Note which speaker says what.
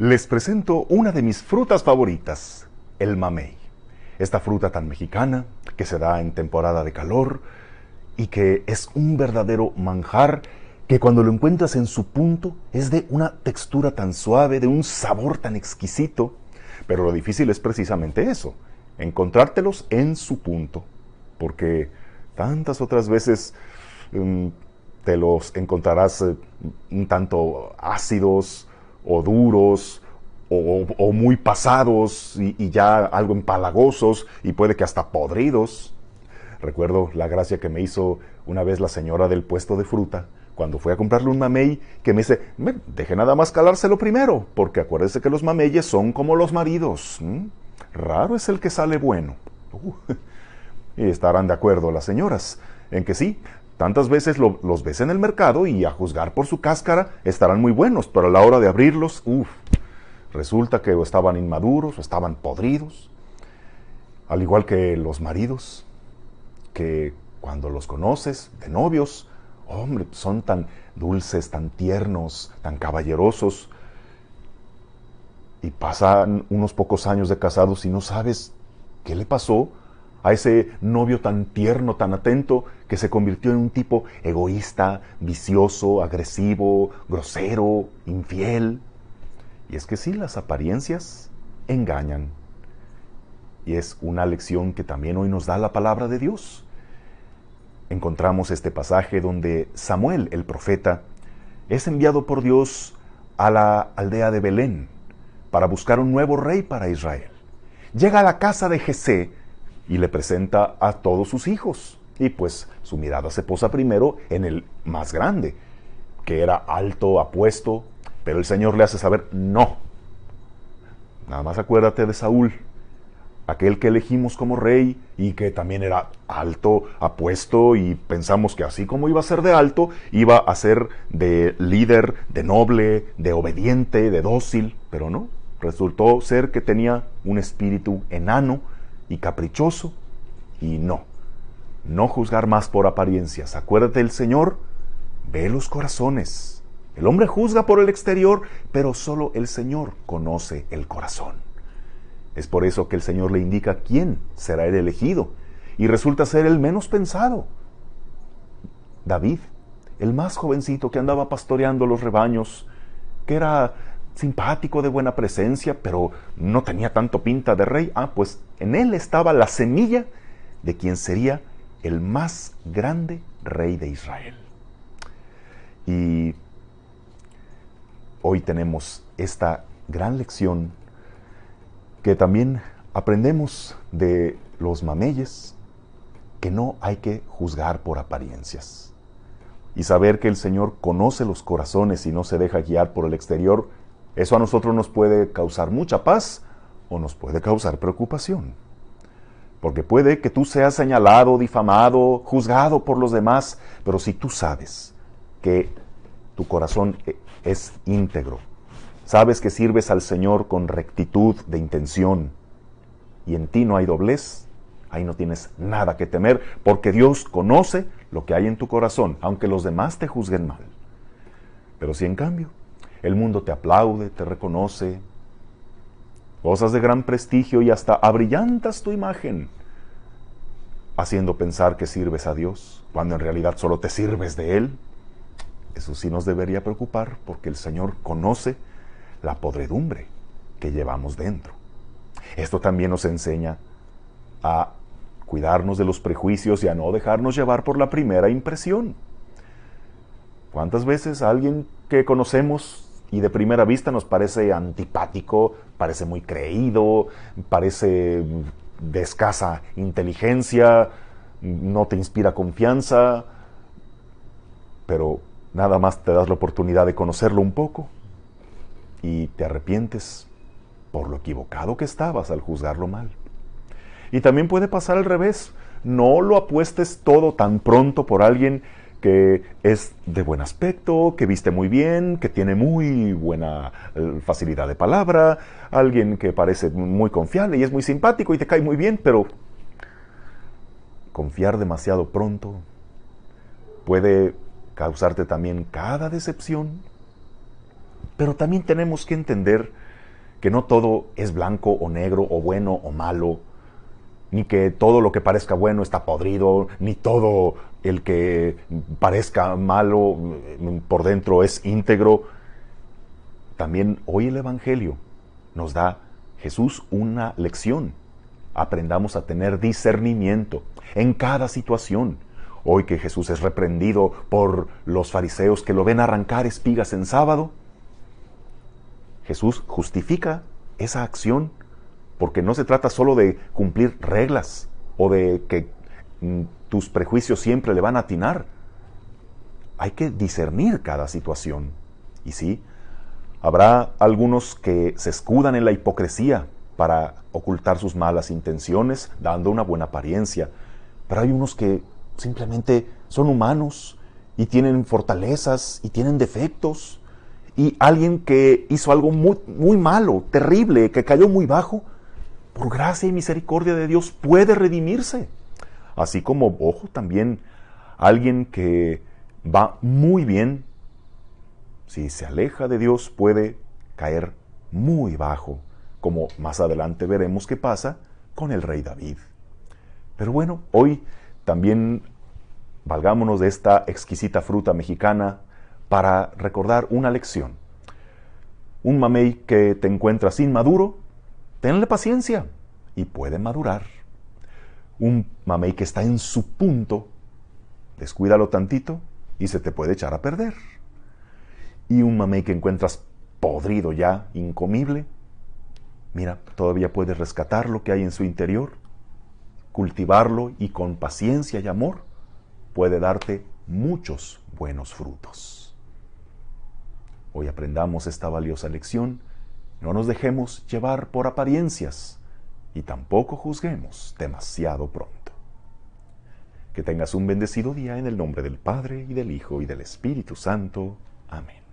Speaker 1: Les presento una de mis frutas favoritas, el mamey. Esta fruta tan mexicana que se da en temporada de calor y que es un verdadero manjar que cuando lo encuentras en su punto es de una textura tan suave, de un sabor tan exquisito. Pero lo difícil es precisamente eso, encontrártelos en su punto, porque tantas otras veces mm, te los encontrarás eh, un tanto ácidos, o duros o, muy pasados y, ya algo empalagosos y puede que hasta podridos. Recuerdo la gracia que me hizo una vez la señora del puesto de fruta cuando fui a comprarle un mamey que me dice, deje nada más calárselo primero, porque acuérdese que los mameyes son como los maridos. Raro es el que sale bueno. y estarán de acuerdo las señoras en que sí, Tantas veces los ves en el mercado y a juzgar por su cáscara estarán muy buenos, pero a la hora de abrirlos, uff, resulta que o estaban inmaduros o estaban podridos. Al igual que los maridos, que cuando los conoces de novios, hombre, son tan dulces, tan tiernos, tan caballerosos. Y pasan unos pocos años de casados y no sabes qué le pasó a ese novio tan tierno, tan atento, que se convirtió en un tipo egoísta, vicioso, agresivo, grosero, infiel. Y es que sí, las apariencias engañan. Y es una lección que también hoy nos da la palabra de Dios. Encontramos este pasaje donde Samuel, el profeta, es enviado por Dios a la aldea de Belén para buscar un nuevo rey para Israel. Llega a la casa de Jesé, y le presenta a todos sus hijos. Y pues su mirada se posa primero en el más grande, que era alto, apuesto, pero el Señor le hace saber, no. Nada más acuérdate de Saúl, aquel que elegimos como rey y que también era alto, apuesto, y pensamos que así como iba a ser de alto, iba a ser de líder, de noble, de obediente, de dócil, pero no. Resultó ser que tenía un espíritu enano, y caprichoso y no. No juzgar más por apariencias. Acuérdate el Señor, ve los corazones. El hombre juzga por el exterior, pero solo el Señor conoce el corazón. Es por eso que el Señor le indica quién será el elegido y resulta ser el menos pensado. David, el más jovencito que andaba pastoreando los rebaños, que era simpático, de buena presencia, pero no tenía tanto pinta de rey, ah, pues en él estaba la semilla de quien sería el más grande rey de Israel. Y hoy tenemos esta gran lección que también aprendemos de los mameyes, que no hay que juzgar por apariencias. Y saber que el Señor conoce los corazones y no se deja guiar por el exterior, eso a nosotros nos puede causar mucha paz, nos puede causar preocupación. Porque puede que tú seas señalado, difamado, juzgado por los demás, pero si tú sabes que tu corazón e, es íntegro, sabes que sirves al Señor con rectitud de intención y en ti no hay doblez, ahí no tienes nada que temer, porque Dios conoce lo que hay en tu corazón, aunque los demás te juzguen mal. Pero si en cambio el mundo te aplaude, te reconoce, cosas de gran prestigio y hasta abrillantas tu imagen, haciendo pensar que sirves a Dios, cuando en realidad solo te sirves de Él. Eso sí nos debería preocupar porque el Señor conoce la podredumbre que llevamos dentro. Esto también nos enseña a cuidarnos de los prejuicios y a no dejarnos llevar por la primera impresión. ¿Cuántas veces alguien que conocemos y de primera vista nos parece antipático, parece muy creído, parece de escasa inteligencia, no te inspira confianza, pero nada más te das la oportunidad de conocerlo un poco y te arrepientes por lo equivocado que estabas al juzgarlo mal. Y también puede pasar al revés, no lo apuestes todo tan pronto por alguien que es de buen aspecto, que viste muy bien, que tiene muy buena eh, facilidad de palabra, alguien que parece muy confiable y es muy simpático y te cae muy bien, pero confiar demasiado pronto puede causarte también cada decepción. Pero también tenemos que entender que no todo es blanco o negro o bueno o malo ni que todo lo que parezca bueno está podrido, ni todo el que parezca malo mm, mm, por dentro es íntegro. También hoy el Evangelio nos da Jesús una lección. Aprendamos a tener discernimiento en cada situación. Hoy que Jesús es reprendido por los fariseos que lo ven arrancar espigas en sábado, Jesús justifica esa acción porque no se trata solo de cumplir reglas o de que mm, tus prejuicios siempre le van a atinar. Hay que discernir cada situación. Y sí, habrá algunos que se escudan en la hipocresía para ocultar sus malas intenciones, dando una buena apariencia. Pero hay unos que simplemente son humanos y tienen fortalezas y tienen defectos. Y alguien que hizo algo muy, muy malo, terrible, que cayó muy bajo, por gracia y misericordia de Dios, puede redimirse. Así como, ojo, también alguien que va muy bien, si se aleja de Dios, puede caer muy bajo, como más adelante veremos qué pasa con el rey David. Pero bueno, hoy también valgámonos de esta exquisita fruta mexicana para recordar una lección. Un mamey que te encuentras inmaduro Tenle paciencia y puede madurar. Un mamey que está en su punto, descuídalo tantito y se te puede echar a perder. Y un mamey que encuentras podrido ya, incomible, mira, todavía puedes rescatar lo que hay en su interior, cultivarlo y con paciencia y amor puede darte muchos buenos frutos. Hoy aprendamos esta valiosa lección no nos dejemos llevar por apariencias y tampoco juzguemos demasiado pronto. Que tengas un bendecido día en el nombre del Padre y del Hijo y del Espíritu Santo. Amén.